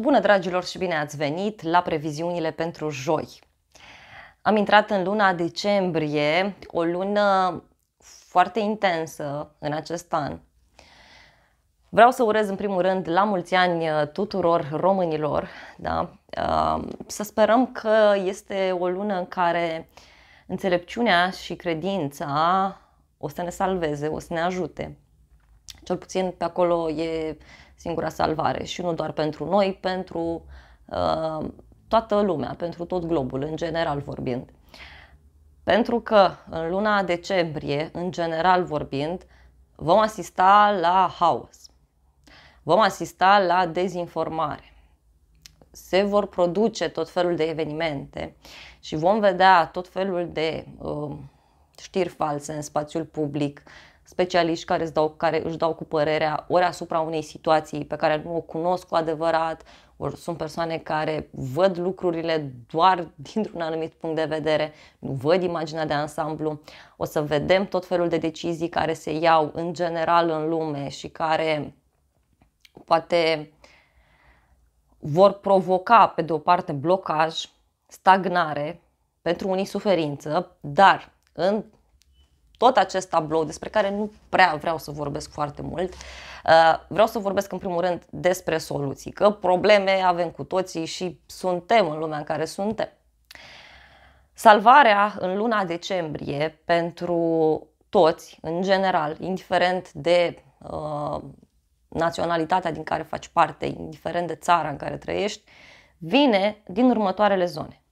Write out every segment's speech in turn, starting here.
Bună dragilor și bine ați venit la previziunile pentru joi. Am intrat în luna decembrie, o lună foarte intensă în acest an. Vreau să urez în primul rând la mulți ani uh, tuturor românilor, da? Uh, să sperăm că este o lună în care înțelepciunea și credința o să ne salveze, o să ne ajute. Cel puțin pe acolo e singura salvare și nu doar pentru noi, pentru uh, toată lumea, pentru tot globul, în general vorbind. Pentru că în luna decembrie, în general vorbind, vom asista la haos, vom asista la dezinformare, se vor produce tot felul de evenimente și vom vedea tot felul de uh, știri false în spațiul public, uh, specialiști care îți dau, care își dau cu părerea ori asupra unei situații pe care nu o cunosc cu adevărat, ori sunt persoane care văd lucrurile doar dintr-un anumit punct de vedere, nu văd imaginea de ansamblu. O să vedem tot felul de decizii care se iau în general în lume și care poate vor provoca, pe de o parte, blocaj, stagnare, pentru unii suferință, dar în tot acest tablou despre care nu prea vreau să vorbesc foarte mult. Uh, vreau să vorbesc în primul rând despre soluții, că probleme avem cu toții și suntem în lumea în care suntem. Salvarea în luna decembrie pentru toți, în general, indiferent de uh, naționalitatea din care faci parte, indiferent de țara în care trăiești, vine din următoarele zone.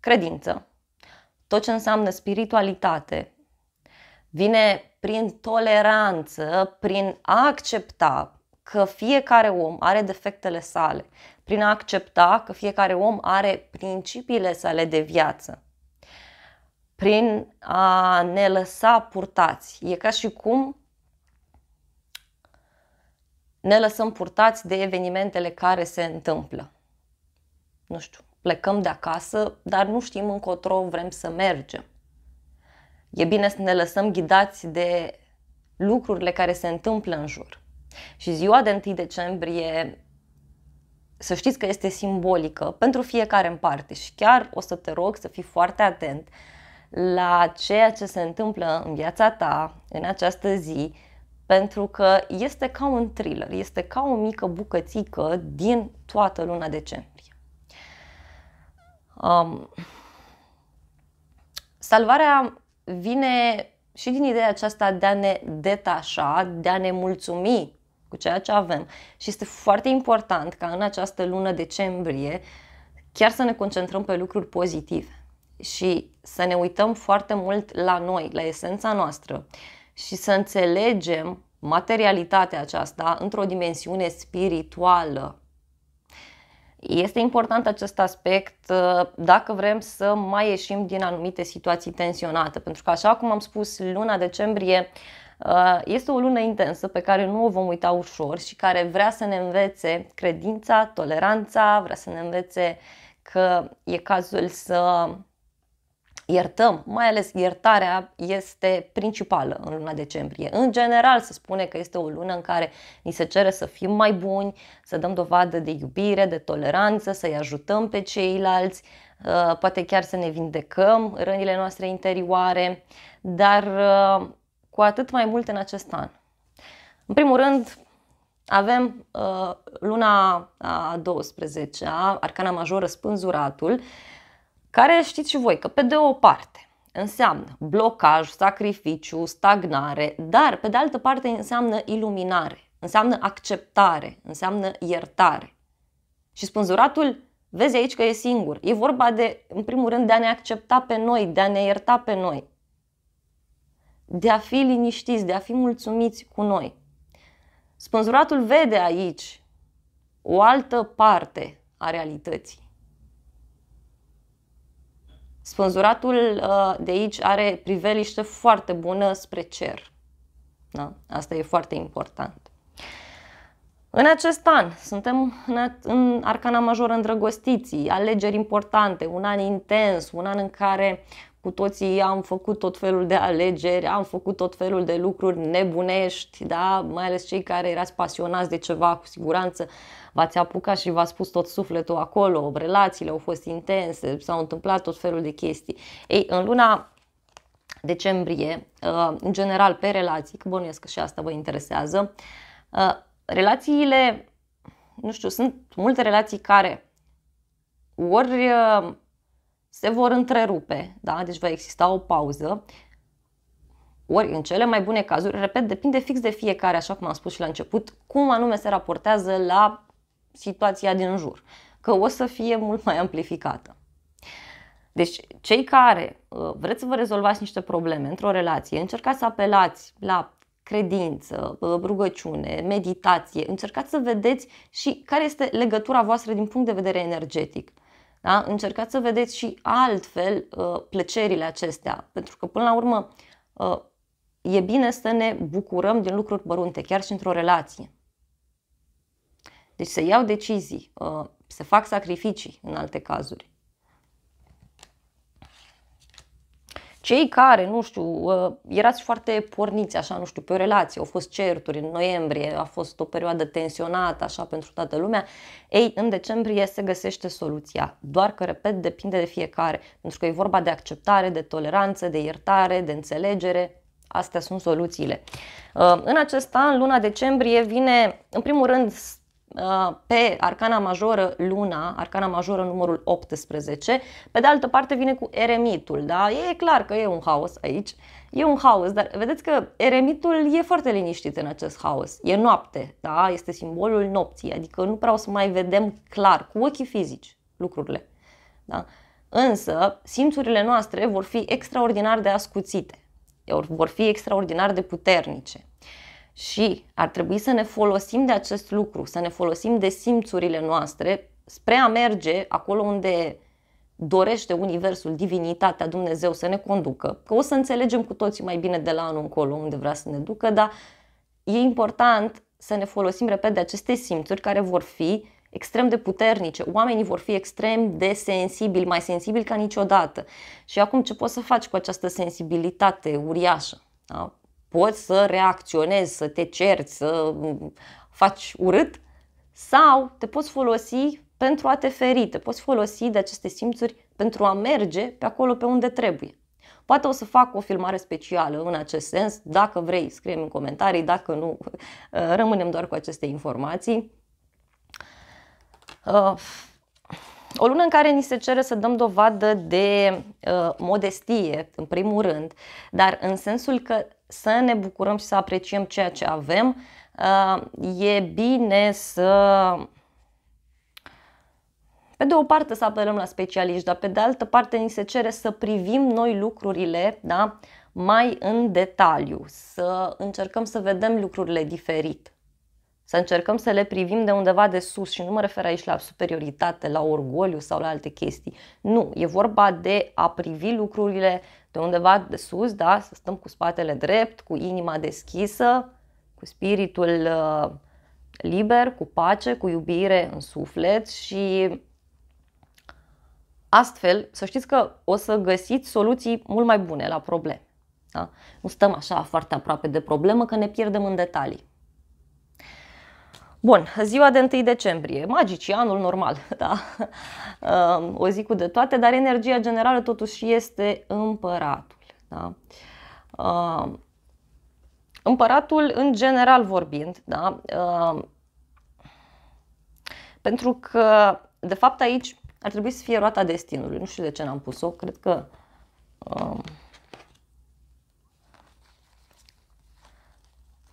Credință, tot ce înseamnă spiritualitate, Vine prin toleranță, prin a accepta că fiecare om are defectele sale, prin a accepta că fiecare om are principiile sale de viață, prin a ne lăsa purtați. E ca și cum ne lăsăm purtați de evenimentele care se întâmplă. Nu știu, plecăm de acasă, dar nu știm încotro vrem să mergem. E bine să ne lăsăm ghidați de lucrurile care se întâmplă în jur. Și ziua de 1 decembrie, să știți că este simbolică pentru fiecare în parte și chiar o să te rog să fii foarte atent la ceea ce se întâmplă în viața ta în această zi, pentru că este ca un thriller, este ca o mică bucățică din toată luna decembrie. Um, salvarea vine și din ideea aceasta de a ne detașa, de a ne mulțumi cu ceea ce avem. Și este foarte important ca în această lună decembrie chiar să ne concentrăm pe lucruri pozitive și să ne uităm foarte mult la noi, la esența noastră și să înțelegem materialitatea aceasta într-o dimensiune spirituală, este important acest aspect uh, dacă vrem să mai ieșim din anumite situații tensionate, pentru că așa cum am spus, luna decembrie uh, este o lună intensă pe care nu o vom uita ușor și care vrea să ne învețe credința, toleranța, vrea să ne învețe că e cazul să iertăm, mai ales iertarea este principală în luna decembrie. În general se spune că este o lună în care ni se cere să fim mai buni, să dăm dovadă de iubire, de toleranță, să-i ajutăm pe ceilalți, uh, poate chiar să ne vindecăm rănile noastre interioare, dar uh, cu atât mai mult în acest an. În primul rând, avem uh, luna a 12-a, arcana majoră, spânzuratul, care știți și voi că pe de o parte înseamnă blocaj, sacrificiu, stagnare, dar pe de altă parte înseamnă iluminare, înseamnă acceptare, înseamnă iertare. Și spânzuratul, vezi aici că e singur. E vorba de, în primul rând, de a ne accepta pe noi, de a ne ierta pe noi, de a fi liniștiți, de a fi mulțumiți cu noi. Spânzuratul vede aici o altă parte a realității. Spânzuratul uh, de aici are priveliște foarte bună spre cer. Da? Asta e foarte important. În acest an suntem în, în arcana majoră îndrăgostiții, alegeri importante, un an intens, un an în care cu toții am făcut tot felul de alegeri, am făcut tot felul de lucruri nebunești, da? mai ales cei care erați pasionați de ceva, cu siguranță v-ați apucat și v-ați pus tot sufletul acolo, relațiile au fost intense, s-au întâmplat tot felul de chestii. Ei, în luna decembrie, uh, în general pe relații, că bănuiesc că și asta vă interesează, uh, relațiile, nu știu, sunt multe relații care ori uh, se vor întrerupe, da? deci va exista o pauză. Ori, în cele mai bune cazuri, repet, depinde fix de fiecare, așa cum am spus și la început, cum anume se raportează la situația din jur, că o să fie mult mai amplificată. Deci, cei care uh, vreți să vă rezolvați niște probleme într-o relație, încercați să apelați la credință, uh, rugăciune, meditație, încercați să vedeți și care este legătura voastră din punct de vedere energetic. Da? Încercați să vedeți și altfel uh, plăcerile acestea, pentru că până la urmă uh, e bine să ne bucurăm din lucruri bărunte, chiar și într-o relație. Deci se iau decizii, uh, se fac sacrificii în alte cazuri. Cei care, nu știu, ă, erați foarte porniți așa, nu știu, pe o relație, au fost certuri în noiembrie, a fost o perioadă tensionată așa pentru toată lumea, ei, în decembrie se găsește soluția. Doar că, repet, depinde de fiecare, pentru că e vorba de acceptare, de toleranță, de iertare, de înțelegere, Astea sunt soluțiile. Ă, în acest an, luna decembrie, vine, în primul rând, Uh, pe arcana majoră luna, arcana majoră numărul 18, pe de altă parte vine cu eremitul, da? E clar că e un haos aici, e un haos, dar vedeți că eremitul e foarte liniștit în acest haos, e noapte, da? Este simbolul nopții, adică nu prea o să mai vedem clar cu ochii fizici lucrurile, da? Însă, simțurile noastre vor fi extraordinar de ascuțite, vor fi extraordinar de puternice. Și ar trebui să ne folosim de acest lucru, să ne folosim de simțurile noastre spre a merge acolo unde dorește Universul, Divinitatea, Dumnezeu să ne conducă. Că o să înțelegem cu toții mai bine de la anul încolo unde vrea să ne ducă, dar e important să ne folosim, repede de aceste simțuri care vor fi extrem de puternice. Oamenii vor fi extrem de sensibili, mai sensibili ca niciodată. Și acum ce poți să faci cu această sensibilitate uriașă? Da? poți să reacționezi, să te cerți, să faci urât sau te poți folosi pentru a te feri, te poți folosi de aceste simțuri pentru a merge pe acolo pe unde trebuie. Poate o să fac o filmare specială în acest sens, dacă vrei scrie în comentarii, dacă nu rămânem doar cu aceste informații. Uh, o lună în care ni se cere să dăm dovadă de uh, modestie, în primul rând, dar în sensul că să ne bucurăm și să apreciem ceea ce avem. Uh, e bine să pe de o parte să apelăm la specialiști, dar pe de altă parte ni se cere să privim noi lucrurile da? mai în detaliu, să încercăm să vedem lucrurile diferit. Să încercăm să le privim de undeva de sus și nu mă refer aici la superioritate, la orgoliu sau la alte chestii. Nu, e vorba de a privi lucrurile de undeva de sus, da? să stăm cu spatele drept, cu inima deschisă, cu spiritul uh, liber, cu pace, cu iubire în suflet și astfel să știți că o să găsiți soluții mult mai bune la probleme. Da? Nu stăm așa foarte aproape de problemă că ne pierdem în detalii. Bun, ziua de 1 decembrie, magici, anul normal, da? O zi cu de toate, dar energia generală totuși este împăratul, da? Împăratul, în general vorbind, da? Pentru că, de fapt, aici ar trebui să fie roata destinului. Nu știu de ce n-am pus-o, cred că...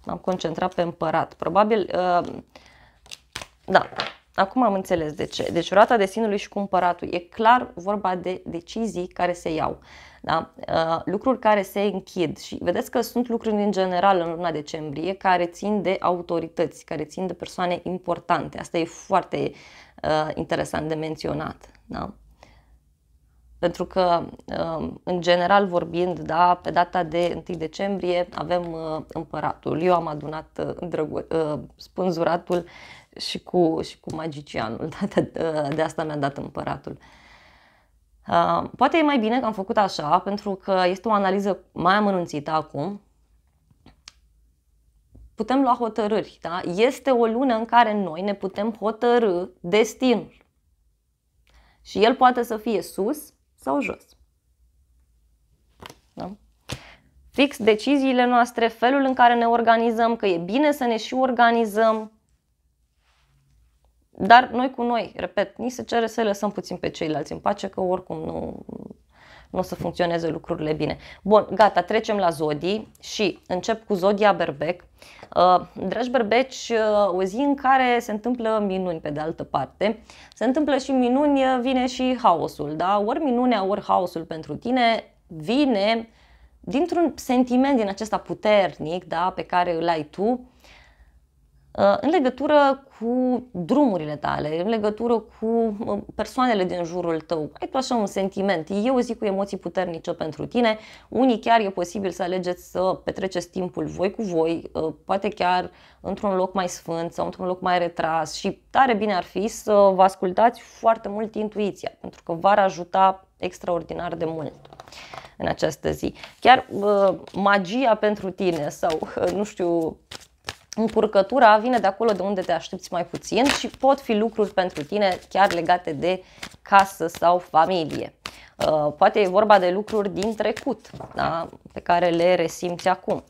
M-am concentrat pe împărat. Probabil, uh, da, acum am înțeles de ce. Deci roata destinului și cu împăratul. E clar vorba de decizii care se iau. Da? Uh, lucruri care se închid și vedeți că sunt lucruri în general în luna decembrie care țin de autorități, care țin de persoane importante. Asta e foarte uh, interesant de menționat. Da? Pentru că, um, în general vorbind, da, pe data de 1 decembrie avem uh, împăratul. Eu am adunat uh, drăgu- uh, spânzuratul și cu, și cu magicianul. Da, de asta mi-a dat împăratul. Poate e mai bine că am făcut așa, pentru că este o analiză mai amănunțită acum. Putem lua hotărâri. Da? Este o lună în care noi ne putem hotărâ destinul. Și el poate să fie sus sau jos. Da? Fix deciziile noastre, felul în care ne organizăm, că e bine să ne și organizăm, dar noi cu noi, repet, ni se cere să lăsăm puțin pe ceilalți în pace, că oricum nu, nu o să funcționeze lucrurile bine. Bun, gata, trecem la zodii și încep cu zodia berbec. Uh, dragi berbeci, uh, o zi în care se întâmplă minuni pe de altă parte. Se întâmplă și minuni, uh, vine și haosul, da? Ori minunea, ori haosul pentru tine vine dintr-un sentiment din acesta puternic, da, pe care îl ai tu, Uh, în legătură cu drumurile tale, în legătură cu uh, persoanele din jurul tău. Ai tu așa un sentiment, eu zic cu emoții puternice pentru tine, unii chiar e posibil să alegeți să petreceți timpul voi cu voi, uh, poate chiar într-un loc mai sfânt sau într-un loc mai retras și tare bine ar fi să vă ascultați foarte mult intuiția, pentru că v-ar ajuta extraordinar de mult în această zi. Chiar magia pentru tine sau, nu știu, Încurcătura vine de acolo de unde te aștepți mai puțin și pot fi lucruri pentru tine chiar legate de casă sau familie. Uh, poate e vorba de lucruri din trecut da? pe care le resimți acum.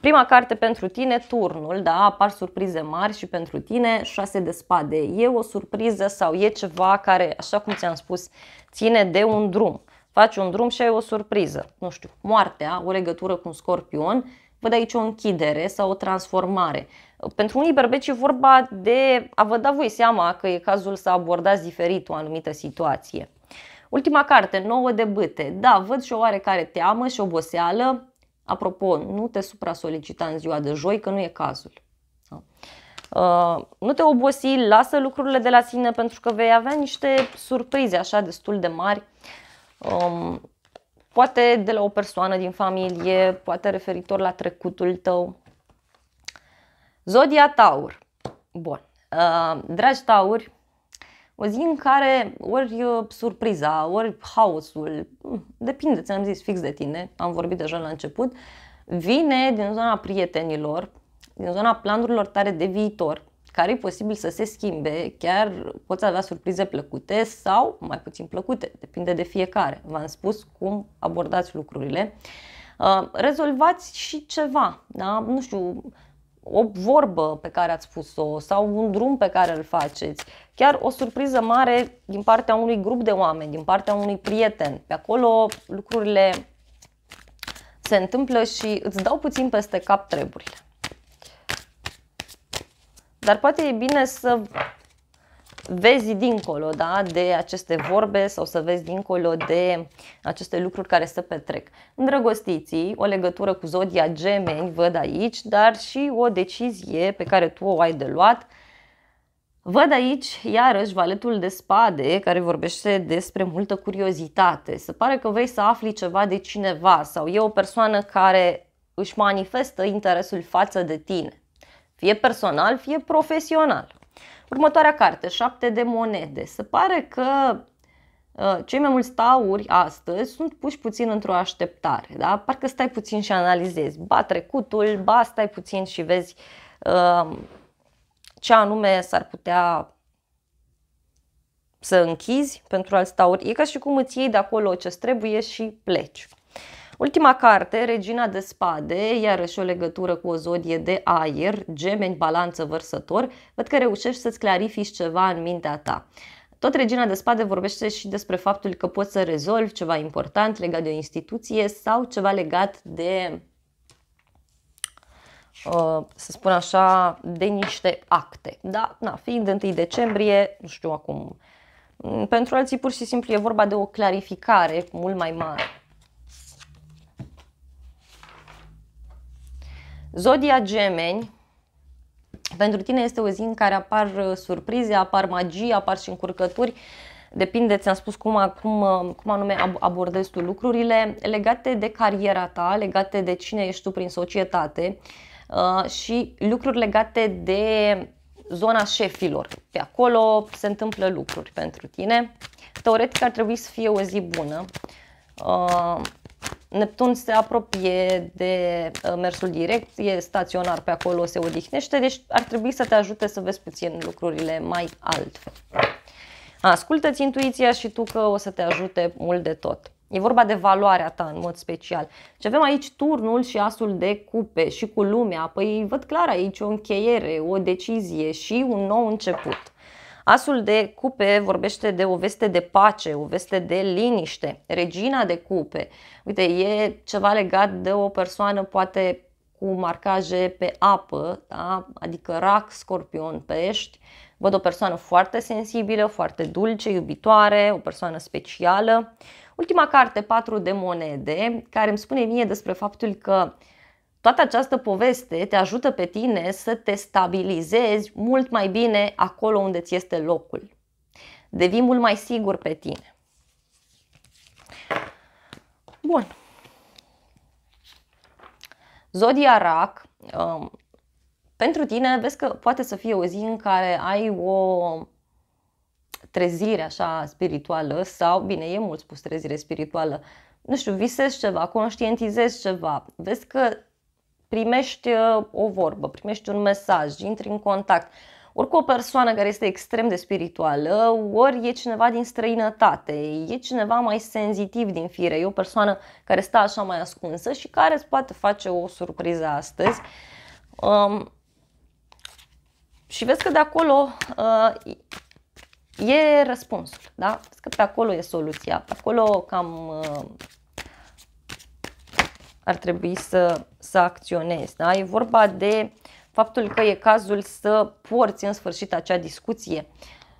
Prima carte pentru tine, turnul, da, apar surprize mari și pentru tine, șase de spade. E o surpriză sau e ceva care, așa cum ți-am spus, ține de un drum. Faci un drum și ai o surpriză. Nu știu, moartea, o legătură cu un scorpion, văd aici o închidere sau o transformare. Pentru unii berbeci e vorba de a vă da voi seama că e cazul să abordați diferit o anumită situație. Ultima carte, nouă de bâte. Da, văd și o oarecare teamă și oboseală. Apropo, nu te supra-solicita în ziua de joi, că nu e cazul. Da. Uh, nu te obosi, lasă lucrurile de la sine pentru că vei avea niște surprize așa destul de mari. Um, poate de la o persoană din familie, poate referitor la trecutul tău. Zodia Taur. Bun. Uh, dragi Tauri, o zi în care ori uh, surpriza, ori haosul, mm, depinde, ți-am zis fix de tine, am vorbit deja la început, vine din zona prietenilor, din zona planurilor tare de viitor, care e posibil să se schimbe, chiar poți avea surprize plăcute sau mai puțin plăcute, depinde de fiecare. V-am spus cum abordați lucrurile. Uh, rezolvați și ceva, da? nu știu, o vorbă pe care ați spus-o sau un drum pe care îl faceți, chiar o surpriză mare din partea unui grup de oameni, din partea unui prieten. Pe acolo lucrurile se întâmplă și îți dau puțin peste cap treburile. Dar poate e bine să vezi dincolo da, de aceste vorbe sau să vezi dincolo de aceste lucruri care se petrec. Îndrăgostiții, o legătură cu zodia gemeni văd aici, dar și o decizie pe care tu o ai de luat. Văd aici iarăși valetul de spade care vorbește despre multă curiozitate. Se pare că vei să afli ceva de cineva sau e o persoană care își manifestă interesul față de tine fie personal, fie profesional. Următoarea carte, șapte de monede. Se pare că uh, cei mai mulți tauri astăzi sunt puși puțin într-o așteptare, da? parcă stai puțin și analizezi, ba trecutul, ba stai puțin și vezi uh, ce anume s-ar putea să închizi pentru alți tauri. E ca și cum îți iei de acolo ce trebuie și pleci. Ultima carte, Regina de Spade, iarăși o legătură cu o zodie de aer, gemeni, balanță, vărsător, văd că reușești să-ți clarifici ceva în mintea ta. Tot Regina de Spade vorbește și despre faptul că poți să rezolvi ceva important legat de o instituție sau ceva legat de, uh, să spun așa, de niște acte. Da, na, fiind 1 decembrie, nu știu acum, pentru alții pur și simplu e vorba de o clarificare mult mai mare. Zodia Gemeni, pentru tine este o zi în care apar uh, surprize, apar magii, apar și încurcături. Depinde, ți-am spus cum, cum, uh, cum anume abordezi tu lucrurile legate de cariera ta, legate de cine ești tu prin societate uh, și lucruri legate de zona șefilor. Pe acolo se întâmplă lucruri pentru tine. Teoretic ar trebui să fie o zi bună. Neptun se apropie de uh, mersul direct, e staționar pe acolo, se odihnește, deci ar trebui să te ajute să vezi puțin lucrurile mai altfel. Ascultă-ți intuiția și tu că o să te ajute mult de tot. E vorba de valoarea ta în mod special. Și avem aici turnul și asul de cupe și cu lumea. Păi văd clar aici o încheiere, o decizie și un nou început. Asul de cupe vorbește de o veste de pace, o veste de liniște. Regina de cupe, uite, e ceva legat de o persoană poate cu marcaje pe apă, da? adică rac, scorpion, pești. Văd o persoană foarte sensibilă, foarte dulce, iubitoare, o persoană specială. Ultima carte, patru de monede, care îmi spune mie despre faptul că Toată această poveste te ajută pe tine să te stabilizezi mult mai bine acolo unde ți este locul. Devii mult mai sigur pe tine. Bun. Zodia Rac, um, pentru tine vezi că poate să fie o zi în care ai o trezire așa spirituală sau, bine, e mult spus trezire spirituală, nu știu, visezi ceva, conștientizezi ceva, vezi că primești uh, o vorbă, primești un mesaj, intri în contact, ori cu o persoană care este extrem de spirituală, ori e cineva din străinătate, e cineva mai senzitiv din fire, e o persoană care stă așa mai ascunsă și care îți poate face o surpriză astăzi. Um, și vezi că de acolo uh, e răspunsul, da? Vezi că pe acolo e soluția, pe acolo cam uh, ar trebui să, să acționezi. Da? E vorba de faptul că e cazul să porți în sfârșit acea discuție.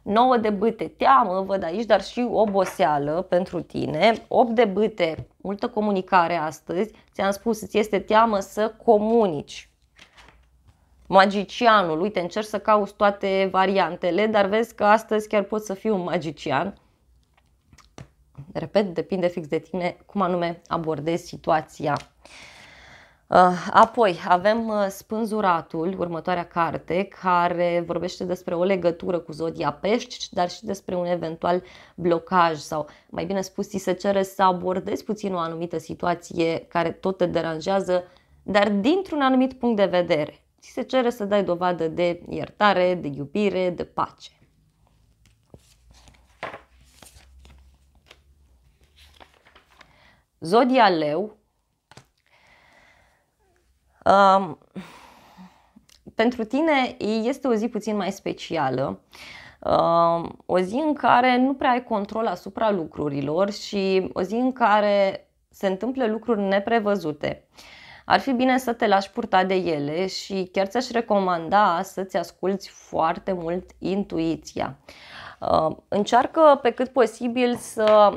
nouă de bâte, teamă, văd aici, dar și oboseală pentru tine. 8 de bâte, multă comunicare astăzi. Ți-am spus, îți este teamă să comunici. Magicianul, uite, încerc să cauți toate variantele, dar vezi că astăzi chiar poți să fii un magician Repet, depinde fix de tine cum anume abordezi situația. Uh, apoi avem uh, Spânzuratul, următoarea carte, care vorbește despre o legătură cu zodia pești, dar și despre un eventual blocaj sau, mai bine spus, ți se cere să abordezi puțin o anumită situație care tot te deranjează, dar dintr-un anumit punct de vedere. Ți se cere să dai dovadă de iertare, de iubire, de pace. Zodia Leu, um, pentru tine este o zi puțin mai specială, um, o zi în care nu prea ai control asupra lucrurilor și o zi în care se întâmplă lucruri neprevăzute. Ar fi bine să te lași purta de ele și chiar ți-aș recomanda să-ți asculți foarte mult intuiția. Um, încearcă pe cât posibil să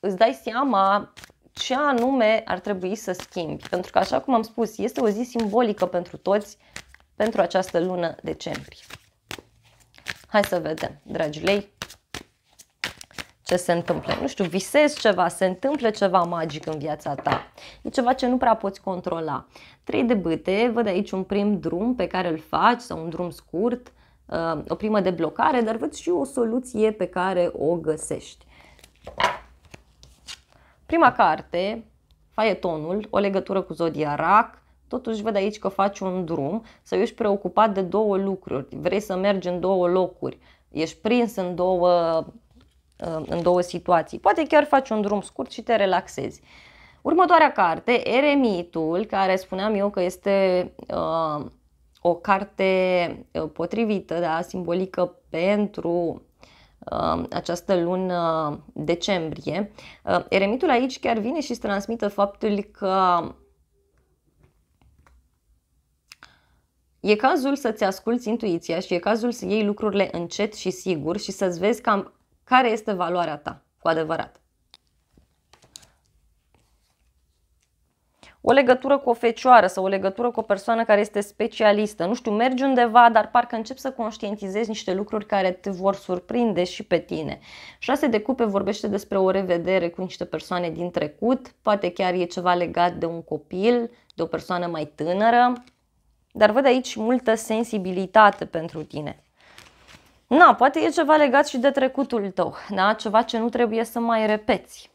îți dai seama ce anume ar trebui să schimbi. Pentru că, așa cum am spus, este o zi simbolică pentru toți pentru această lună decembrie. Hai să vedem, dragi lei, ce se întâmplă. Nu știu, visezi ceva, se întâmplă ceva magic în viața ta. E ceva ce nu prea poți controla. Trei de băte, văd aici un prim drum pe care îl faci sau un drum scurt, uh, o primă blocare dar văd și o soluție pe care o găsești. Prima carte, faietonul, o legătură cu Zodia Rac, totuși văd aici că faci un drum, Sau ești preocupat de două lucruri, vrei să mergi în două locuri, ești prins în două, uh, în două situații. Poate chiar faci un drum scurt și te relaxezi. Următoarea carte, Eremitul, care spuneam eu că este uh, o carte uh, potrivită, da, simbolică pentru Uh, această lună uh, decembrie. Uh, eremitul aici chiar vine și îți transmită faptul că E cazul să-ți asculți intuiția și e cazul să iei lucrurile încet și sigur și să-ți vezi cam care este valoarea ta cu adevărat. o legătură cu o fecioară sau o legătură cu o persoană care este specialistă. Nu știu, mergi undeva, dar parcă începi să conștientizezi niște lucruri care te vor surprinde și pe tine. 6 de cupe vorbește despre o revedere cu niște persoane din trecut, poate chiar e ceva legat de un copil, de o persoană mai tânără, dar văd aici multă sensibilitate pentru tine. Na, poate e ceva legat și de trecutul tău, da? ceva ce nu trebuie să mai repeți.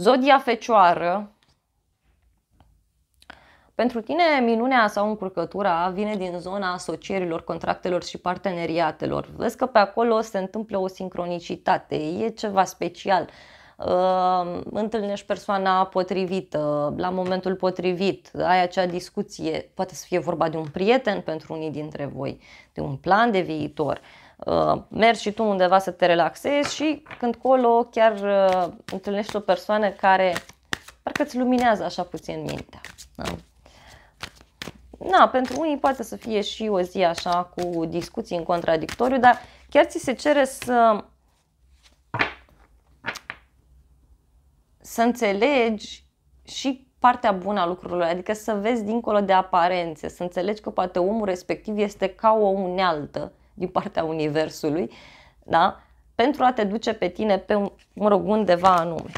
Zodia fecioară, pentru tine, minunea sau încurcătura vine din zona asocierilor, contractelor și parteneriatelor. Vezi că pe acolo se întâmplă o sincronicitate, e ceva special. Uh, întâlnești persoana potrivită, la momentul potrivit, ai acea discuție, poate să fie vorba de un prieten pentru unii dintre voi, de un plan de viitor. Uh, mergi și tu undeva să te relaxezi și când colo chiar uh, întâlnești o persoană care parcă îți luminează așa puțin mintea. Da? Na, pentru unii poate să fie și o zi așa cu discuții în contradictoriu, dar chiar ți se cere să să înțelegi și partea bună a lucrurilor, adică să vezi dincolo de aparențe, să înțelegi că poate omul respectiv este ca o unealtă din partea Universului, da? pentru a te duce pe tine pe, un, mă rog, undeva anume.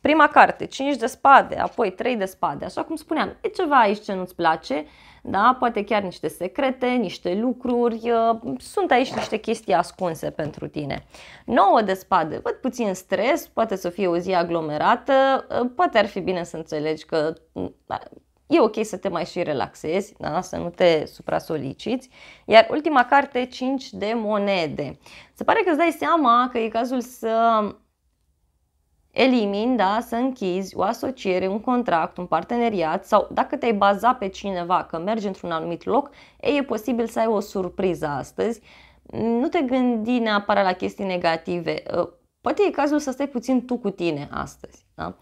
Prima carte, 5 de spade, apoi 3 de spade, așa cum spuneam, e ceva aici ce nu-ți place, da? poate chiar niște secrete, niște lucruri, uh, sunt aici niște chestii ascunse pentru tine. 9 de spade, văd puțin stres, poate să fie o zi aglomerată, uh, poate ar fi bine să înțelegi că mm, E ok să te mai și relaxezi, da? să nu te supra-soliciți. Iar ultima carte, 5 de monede. Se pare că îți dai seama că e cazul să elimini, da, să închizi o asociere, un contract, un parteneriat sau dacă te-ai baza pe cineva că mergi într-un anumit loc, e, e posibil să ai o surpriză astăzi. Nu te gândi neapărat la chestii negative. Uh, poate e cazul să stai puțin tu cu tine astăzi. Da?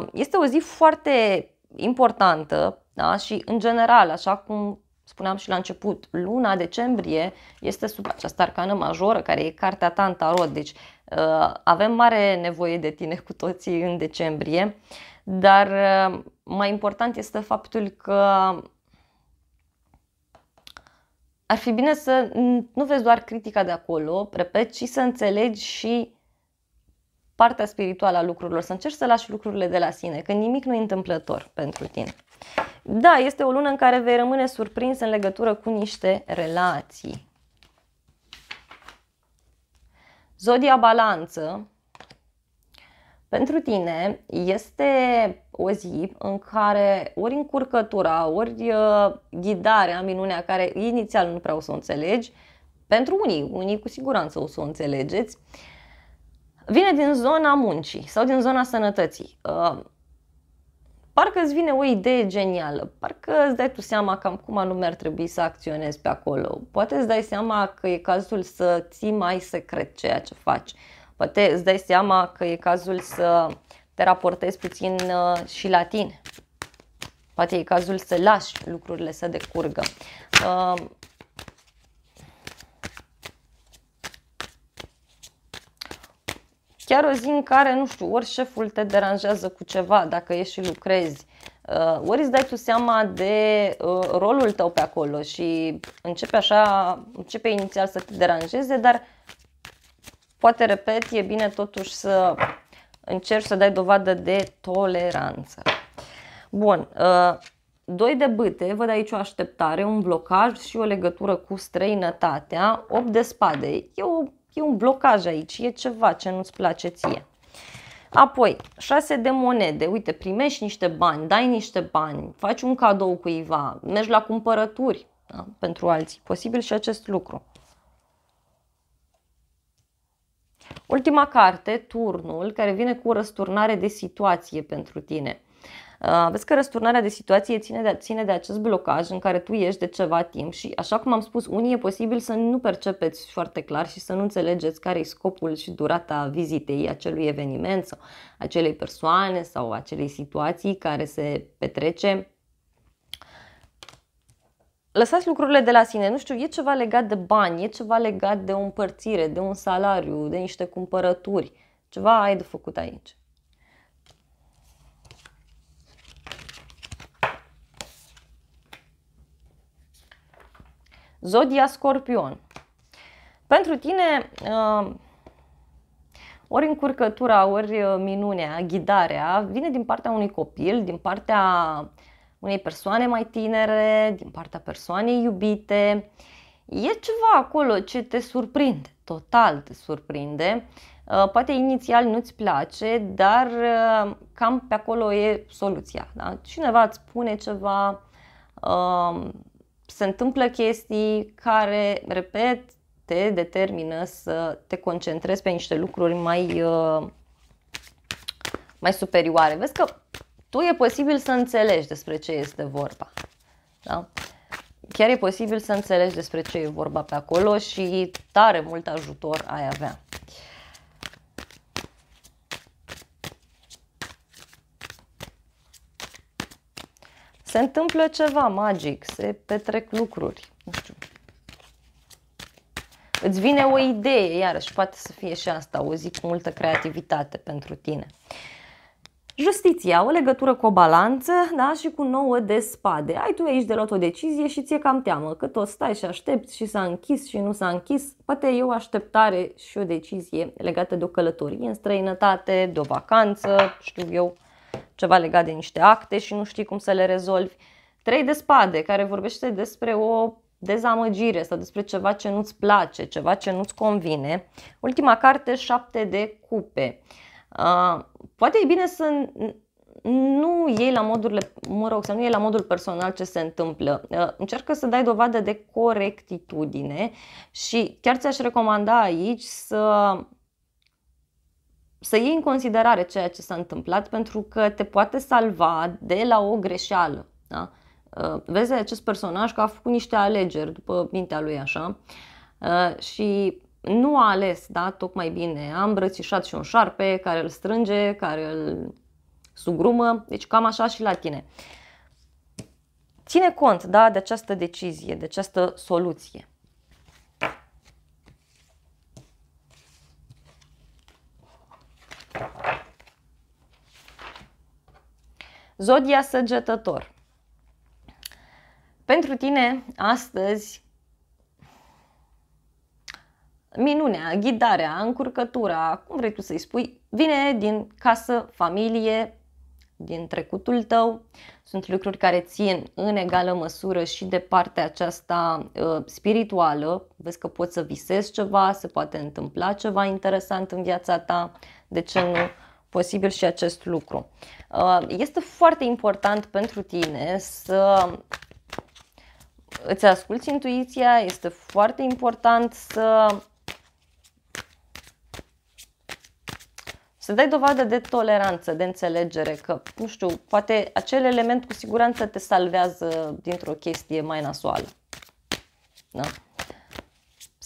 Uh, este o zi foarte importantă da? și în general, așa cum spuneam și la început, luna decembrie este sub această arcană majoră care e cartea ta în tarot, deci uh, avem mare nevoie de tine cu toții în decembrie, dar uh, mai important este faptul că ar fi bine să nu vezi doar critica de acolo, repet, ci să înțelegi și partea spirituală a lucrurilor, să încerci să lași lucrurile de la sine, că nimic nu e întâmplător pentru tine. Da, este o lună în care vei rămâne surprins în legătură cu niște relații. Zodia Balanță, pentru tine este o zi în care ori încurcătura, ori uh, ghidarea, minunea care inițial nu prea o să o înțelegi, pentru unii, unii cu siguranță o să o înțelegeți, uh, vine din zona muncii sau din zona sănătății. Uh, parcă îți vine o idee genială, parcă îți dai tu seama cam cum anume ar trebui să acționezi pe acolo. Poate îți dai seama că e cazul să ții mai secret ceea ce faci. Poate îți dai seama că e cazul să te raportezi puțin uh, și la tine. Poate e cazul să lași lucrurile să decurgă. Uh, chiar o zi în care, nu știu, ori șeful te deranjează cu ceva dacă ești și lucrezi, uh, ori îți dai tu seama de uh, rolul tău pe acolo și începe așa, începe inițial să te deranjeze, dar poate, repet, e bine totuși să încerci să dai dovadă de toleranță. Bun, uh, doi de bâte, văd aici o așteptare, un blocaj și o legătură cu străinătatea, 8 de spade. E o e un blocaj aici, e ceva ce nu-ți place ție. Apoi, șase de monede. Uite, primești niște bani, dai niște bani, faci un cadou cuiva, mergi la cumpărături da? pentru alții. Posibil și acest lucru. Ultima carte, turnul, care vine cu o răsturnare de situație pentru tine. Uh, vezi că răsturnarea de situație ține de, ține de acest blocaj în care tu ești de ceva timp și, așa cum am spus, unii e posibil să nu percepeți foarte clar și să nu înțelegeți care e scopul și durata vizitei acelui eveniment sau acelei persoane sau acelei situații care se petrece lăsați lucrurile de la sine, nu știu, e ceva legat de bani, e ceva legat de o împărțire, de un salariu, de niște cumpărături, ceva ai de făcut aici. Zodia Scorpion. Pentru tine, uh, ori încurcătura, ori uh, minunea, ghidarea, vine din partea unui copil, din partea unei persoane mai tinere, din partea persoanei iubite. E ceva acolo ce te surprinde, total te surprinde. Uh, poate inițial nu-ți place, dar cam pe acolo e soluția. Da? Cineva îți spune ceva, se întâmplă chestii care, repet, te determină să te concentrezi pe niște lucruri mai, uh, mai superioare. Vezi că tu e posibil să înțelegi despre ce este vorba. Da? Chiar e posibil să înțelegi despre ce e vorba pe acolo și tare mult ajutor ai avea. se întâmplă ceva magic, se petrec lucruri, nu știu. Îți vine o idee, iarăși, poate să fie și asta, o zi cu multă creativitate pentru tine. Justiția, o legătură cu o balanță da? și cu nouă de spade. Ai tu aici de luat o decizie și ți-e cam teamă că o stai și aștepți și s-a închis și nu s-a închis. Poate e o așteptare și o decizie legată de o călătorie în străinătate, de o vacanță, știu eu, ceva legat de niște acte și nu știi cum să le rezolvi. Trei de spade, care vorbește despre o dezamăgire sau despre ceva ce nu-ți place, ceva ce nu-ți convine. Ultima carte, șapte de cupe. Uh, poate e bine să nu iei la modul mă rog, să nu iei la modul personal ce se întâmplă. Uh, încearcă să dai dovadă de corectitudine și chiar ți-aș recomanda aici să să iei în considerare ceea ce s-a întâmplat pentru că te poate salva de la o greșeală. Da? Uh, vezi acest personaj că a făcut niște alegeri după mintea lui așa uh, și nu a ales da, tocmai bine. A îmbrățișat și un șarpe care îl strânge, care îl sugrumă, deci cam așa și la tine. Ține cont da, de această decizie, de această soluție. Zodia săgetător. Pentru tine, astăzi, minunea, ghidarea, încurcătura, cum vrei tu să-i spui, vine din casă, familie, din trecutul tău. Sunt lucruri care țin în egală măsură și de partea aceasta uh, spirituală. Vezi că poți să visezi ceva, se poate întâmpla ceva interesant în viața ta, de ce nu? posibil și acest lucru. Uh, este foarte important pentru tine să îți asculți intuiția, este foarte important să să dai dovadă de toleranță, de înțelegere, că, nu știu, poate acel element cu siguranță te salvează dintr-o chestie mai nasoală. Da?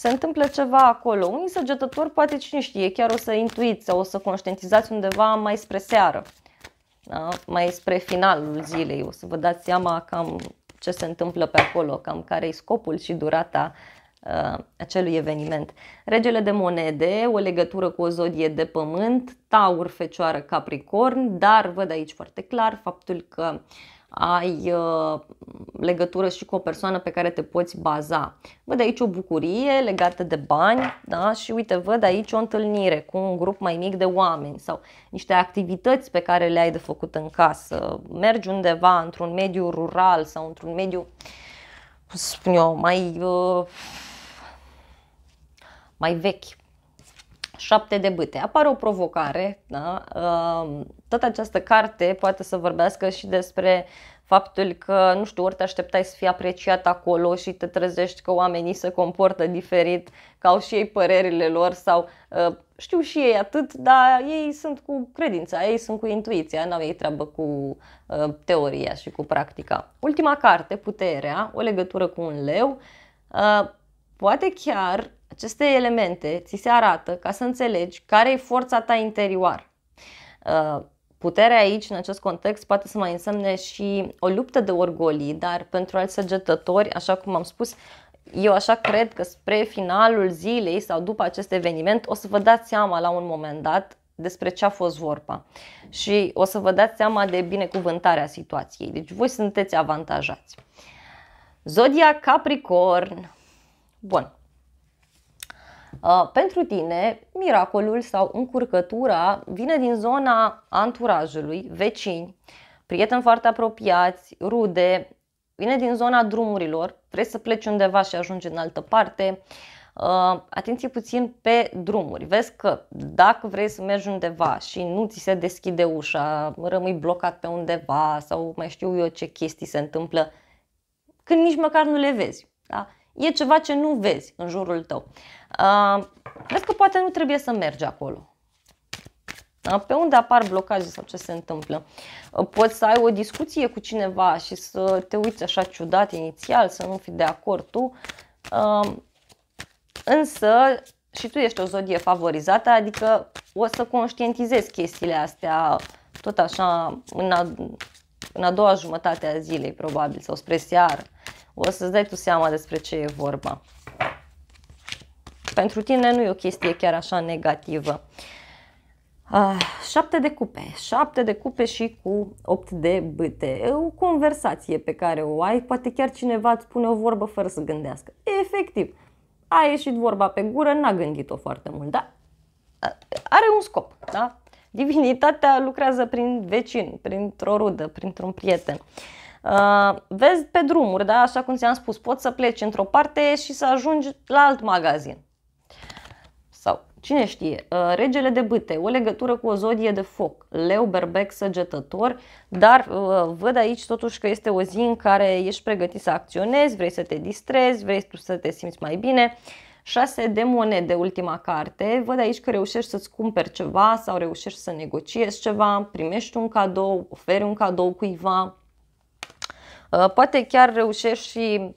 se întâmplă ceva acolo. Unii săgetători, poate cine știe, chiar o să intuiți sau o să conștientizați undeva mai spre seară, da? mai spre finalul zilei. O să vă dați seama cam ce se întâmplă pe acolo, cam care e scopul și durata uh, acelui eveniment. Regele de monede, o legătură cu o zodie de pământ, taur, fecioară, capricorn, dar văd aici foarte clar faptul că uh, ai uh, legătură și cu o persoană pe care te poți baza. Văd aici o bucurie legată de bani da? și uite, văd aici o întâlnire cu un grup mai mic de oameni sau niște activități pe care le ai de făcut în casă. Mergi undeva într-un mediu rural sau într-un mediu, spun eu, mai, uh, mai vechi șapte de bâte. Apare o provocare, da? tot această carte poate să vorbească și despre faptul că, nu știu, ori te așteptai să fii apreciat acolo și te trezești că oamenii se comportă diferit, că au și ei părerile lor sau ă, știu și ei atât, dar ei sunt cu credința, ei sunt cu intuiția, nu au ei treabă cu ă, teoria și cu practica. Ultima carte, Puterea, o legătură cu un leu, ă, poate chiar aceste elemente ți se arată ca să înțelegi care e forța ta interioară. Uh, puterea aici, în acest context, poate să mai însemne și o luptă de orgolii, dar pentru alți săgetători, așa cum am spus, eu așa cred că spre finalul zilei sau după acest eveniment o să vă dați seama la un moment dat despre ce a fost vorba și o să vă dați seama de binecuvântarea situației. Deci voi sunteți avantajați. Zodia Capricorn. Bun. Uh, pentru tine, miracolul sau încurcătura vine din zona anturajului, vecini, prieteni foarte apropiați, rude, vine din zona drumurilor, vrei să pleci undeva și ajungi în altă parte, uh, atenție puțin pe drumuri. Vezi că dacă vrei să mergi undeva și nu ți se deschide ușa, rămâi blocat pe undeva sau mai știu eu ce chestii se întâmplă, când nici măcar nu le vezi. Da? e ceva ce nu vezi în jurul tău. Uh, vezi că poate nu trebuie să mergi acolo. Da? Pe unde apar blocaje sau ce se întâmplă? Uh, poți să ai o discuție cu cineva și să te uiți așa ciudat inițial, să nu fii de acord tu, uh, însă și tu ești o zodie favorizată, adică o să conștientizezi chestiile astea tot așa în a, în a doua jumătate a zilei probabil sau spre seară o să-ți dai tu seama despre ce e vorba. Pentru tine nu e o chestie chiar așa negativă. Uh, șapte de cupe, șapte de cupe și cu opt de bâte. E o conversație pe care o ai, poate chiar cineva îți spune o vorbă fără să gândească. Efectiv, a ieșit vorba pe gură, n-a gândit-o foarte mult, dar are un scop, da? Divinitatea lucrează prin vecin, printr-o rudă, printr-un prieten. Uh, Uh, vezi pe drumuri, da? așa cum ți-am spus, poți să pleci într-o parte și să ajungi la alt magazin. Sau, cine știe, uh, regele de bâte, o legătură cu o zodie de foc, leu, berbec, săgetător, dar uh, văd aici totuși că este o zi în care ești pregătit să acționezi, vrei să te distrezi, vrei să te simți mai bine. 6 de monede, ultima carte. Văd aici că reușești să-ți cumperi ceva sau reușești să negociezi ceva, primești un cadou, oferi un cadou cuiva, Uh, poate chiar reușești și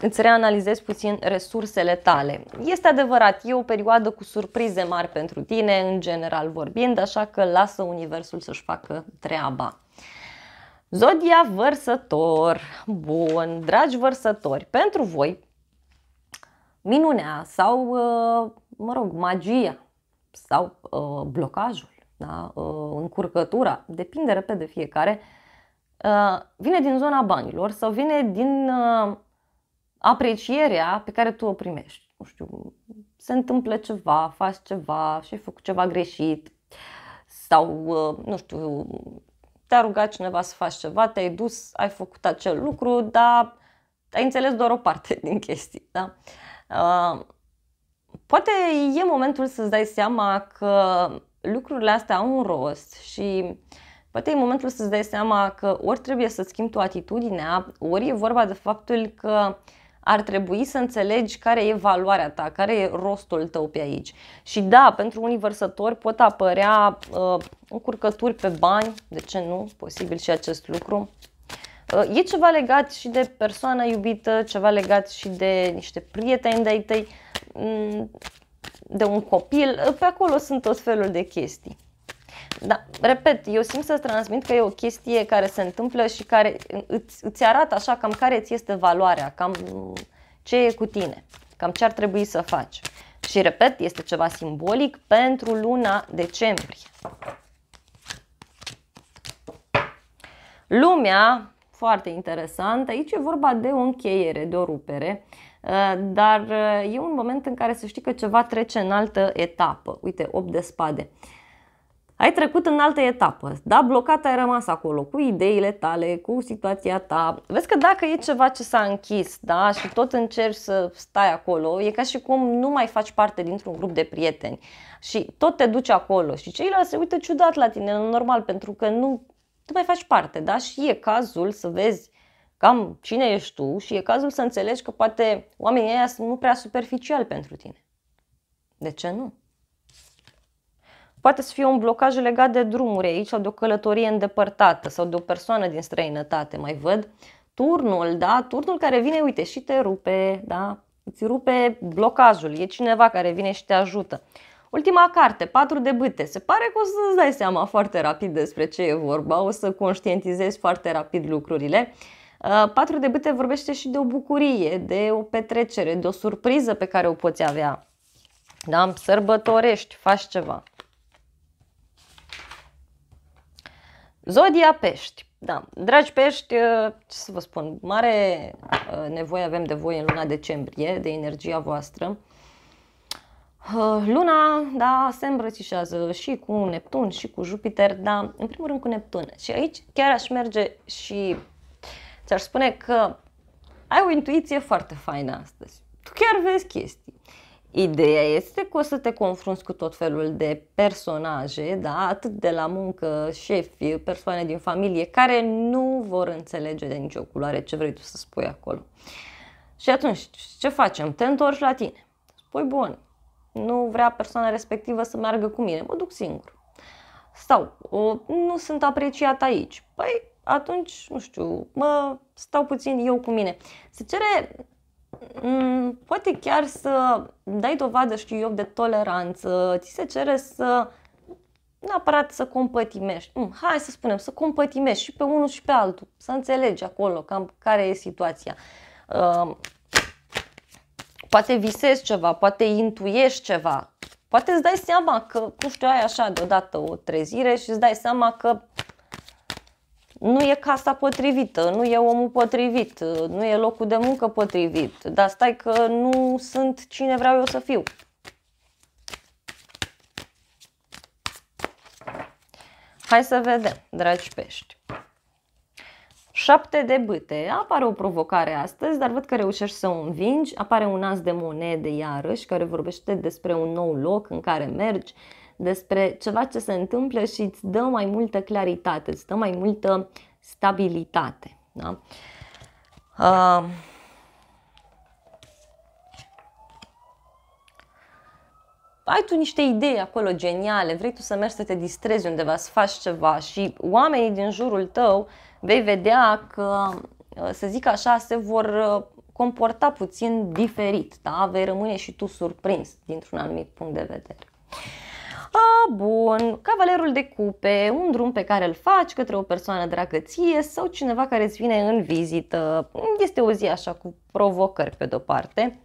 îți reanalizezi puțin resursele tale. Este adevărat, e o perioadă cu surprize mari pentru tine, în general vorbind, așa că lasă Universul să-și facă treaba. Zodia vărsător. Bun, dragi vărsători, pentru voi minunea sau, uh, mă rog, magia sau uh, blocajul, da? încurcătura, depinde repede fiecare, Uh, vine din zona banilor sau vine din uh, aprecierea pe care tu o primești. Nu știu, se întâmplă ceva, faci ceva și ai făcut ceva greșit sau, uh, nu știu, te-a rugat cineva să faci ceva, te-ai dus, ai făcut acel lucru, dar ai înțeles doar o parte din chestii. Da? Poate e momentul să-ți dai seama că lucrurile astea au un rost și uh, poate e momentul să-ți dai seama că ori trebuie să-ți schimbi tu atitudinea, ori e vorba de faptul că ar trebui să înțelegi care e valoarea ta, care e rostul tău pe aici. Și da, pentru unii vărsători pot apărea uh, încurcături pe bani, de ce nu, posibil și acest lucru. Uh, e ceva legat și de persoana iubită, ceva legat și de niște prieteni de-ai tăi, mm, de un copil, pe acolo sunt tot felul de chestii. Da, repet, eu simt să-ți transmit că e o chestie care se întâmplă și care îți, îți arată așa cam care ți este valoarea, cam ce e cu tine, cam ce ar trebui să faci. Și repet, este ceva simbolic pentru luna decembrie. Lumea, foarte interesant, aici e vorba de o încheiere, de o rupere, uh, dar uh, e un moment în care să știi că ceva trece în altă etapă. Uite, 8 de spade. Ai trecut în altă etapă, dar blocat ai rămas acolo cu ideile tale, cu situația ta. Vezi că dacă e ceva ce s-a închis, da? Și tot încerci să stai acolo, e ca și cum nu mai faci parte dintr-un grup de prieteni și tot te duci acolo și ceilalți se uită ciudat la tine, normal, pentru că nu, tu mai faci parte, da? Și e cazul să vezi cam cine ești tu și e cazul să înțelegi că poate oamenii ăia sunt nu prea superficial pentru tine. De ce nu? Poate să fie un blocaj legat de drumuri aici sau de o călătorie îndepărtată sau de o persoană din străinătate, mai văd. Turnul, da, turnul care vine, uite, și te rupe, da, îți rupe blocajul, e cineva care vine și te ajută. Ultima carte, patru de bâte. Se pare că o să-ți dai seama foarte rapid despre ce e vorba, o să conștientizezi foarte rapid lucrurile. Uh, patru de bâte vorbește și de o bucurie, de o petrecere, de o surpriză pe care o poți avea. Da? Sărbătorești, faci ceva. Zodia pești. Da, dragi pești, uh, ce să vă spun, mare uh, nevoie avem de voi în luna decembrie, de energia voastră. Uh, luna, da, se îmbrățișează și cu Neptun și cu Jupiter, dar în primul rând cu Neptun. Și aici chiar aș merge și ți-aș spune că ai o intuiție foarte faină astăzi. Tu chiar vezi chestii. Ideea este că o să te confrunți cu tot felul de personaje, da? atât de la muncă, șefi, persoane din familie, care nu vor înțelege de nicio culoare ce vrei tu să spui acolo. Și atunci, ce facem? Te întorci la tine. Spui, bun, nu vrea persoana respectivă să meargă cu mine, mă duc singur. Sau, o, nu sunt apreciat aici. Păi, atunci, nu știu, mă stau puțin eu cu mine. Se cere Mm, poate chiar să dai dovadă, știu eu, de toleranță. Ți se cere să neapărat să compătimești. Mm, hai să spunem, să compătimești și pe unul și pe altul, să înțelegi acolo cam care e situația. Uh, poate visezi ceva, poate intuiești ceva, poate îți dai seama că, nu știu, ai așa deodată o trezire și îți dai seama că nu e casa potrivită, nu e omul potrivit, nu e locul de muncă potrivit, dar stai că nu sunt cine vreau eu să fiu. Hai să vedem, dragi pești. Șapte de bâte. Apare o provocare astăzi, dar văd că reușești să o învingi. Apare un as de monede iarăși care vorbește despre un nou loc în care mergi despre ceva ce se întâmplă și îți dă mai multă claritate, îți dă mai multă stabilitate. Da? Uh, ai tu niște idei acolo geniale, vrei tu să mergi să te distrezi undeva, să faci ceva și oamenii din jurul tău vei vedea că, să zic așa, se vor uh, comporta puțin diferit, da? vei rămâne și tu surprins dintr-un anumit punct de vedere bun, cavalerul de cupe, un drum pe care îl faci către o persoană dragă ție sau cineva care îți vine în vizită. Este o zi așa cu provocări pe de-o parte.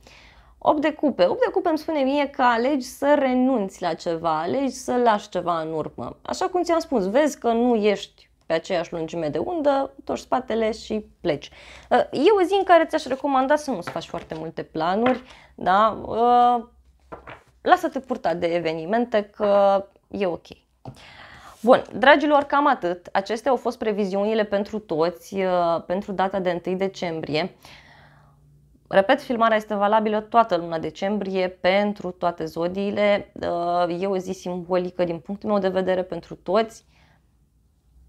8 de cupe. 8 de cupe îmi spune mie că alegi să renunți la ceva, alegi să lași ceva în urmă. Așa cum ți-am spus, vezi că nu ești pe aceeași lungime de undă, toși spatele și pleci. Ă, e o zi în care ți-aș recomanda să nu-ți faci foarte multe planuri, da? Ă, lasă-te purta de evenimente că e ok. Bun, dragilor, cam atât. Acestea au fost previziunile pentru toți uh, pentru data de 1 decembrie. Repet, filmarea este valabilă toată luna decembrie pentru toate zodiile. Uh, e o zi simbolică din punctul meu de vedere pentru toți.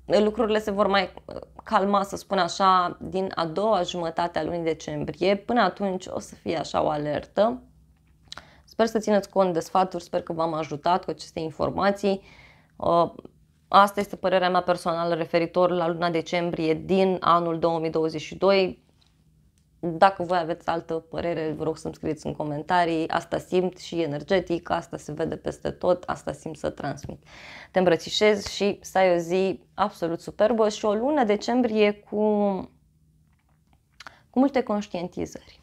Lucrurile se vor mai uh, calma, să spun așa, din a doua jumătate a lunii decembrie. Până atunci o să fie așa o alertă. Sper să țineți cont de sfaturi, sper că v-am ajutat cu aceste informații. Uh, asta este părerea mea personală referitor la luna decembrie din anul 2022. Dacă voi aveți altă părere, vă rog să-mi scrieți în comentarii. Asta simt și energetic, asta se vede peste tot, asta simt să transmit. Te îmbrățișez și să ai o zi absolut superbă și o lună decembrie cu, cu multe conștientizări.